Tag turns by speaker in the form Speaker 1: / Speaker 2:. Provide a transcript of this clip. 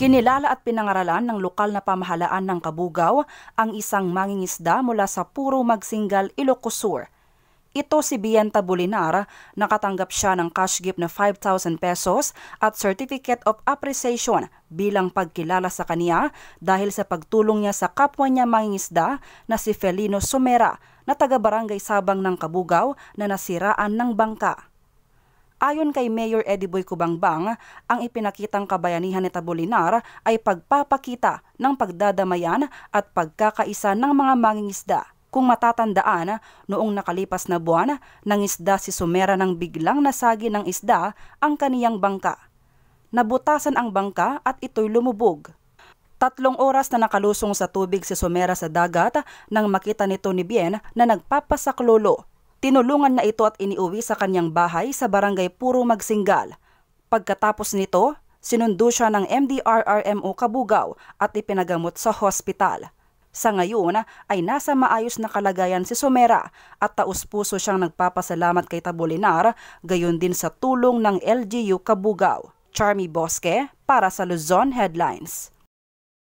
Speaker 1: Kinilala at pinangaralan ng lokal na pamahalaan ng Kabugaw ang isang mangingisda mula sa Puro Magsinggal, Ilocosur. Ito si Bienta Bulinar, nakatanggap siya ng cash gift na 5,000 pesos at Certificate of Appreciation bilang pagkilala sa kaniya dahil sa pagtulong niya sa kapwa niya mangingisda na si Felino Sumera na taga Barangay Sabang ng Kabugaw na nasiraan ng bangka. Ayon kay Mayor Eddie Boy Cubangbang, ang ipinakitang kabayanihan ni Tabolinar ay pagpapakita ng pagdadamayan at pagkakaisa ng mga mangingisda. Kung matatandaan, noong nakalipas na buwan, nangisda si Sumera ng biglang nasagi ng isda ang kaniyang bangka. Nabutasan ang bangka at ito'y lumubog. Tatlong oras na nakalusong sa tubig si Sumera sa dagat nang makita nito ni Bien na nagpapasaklolo Tinulungan na ito at iniuwi sa kanyang bahay sa barangay Puro Magsinggal. Pagkatapos nito, sinundo siya ng MDRRMO Kabugaw at ipinagamot sa hospital. Sa ngayon ay nasa maayos na kalagayan si Sumera at taus-puso siyang nagpapasalamat kay Tabulinar gayon din sa tulong ng LGU Kabugaw. Charmy Bosque para sa Luzon Headlines.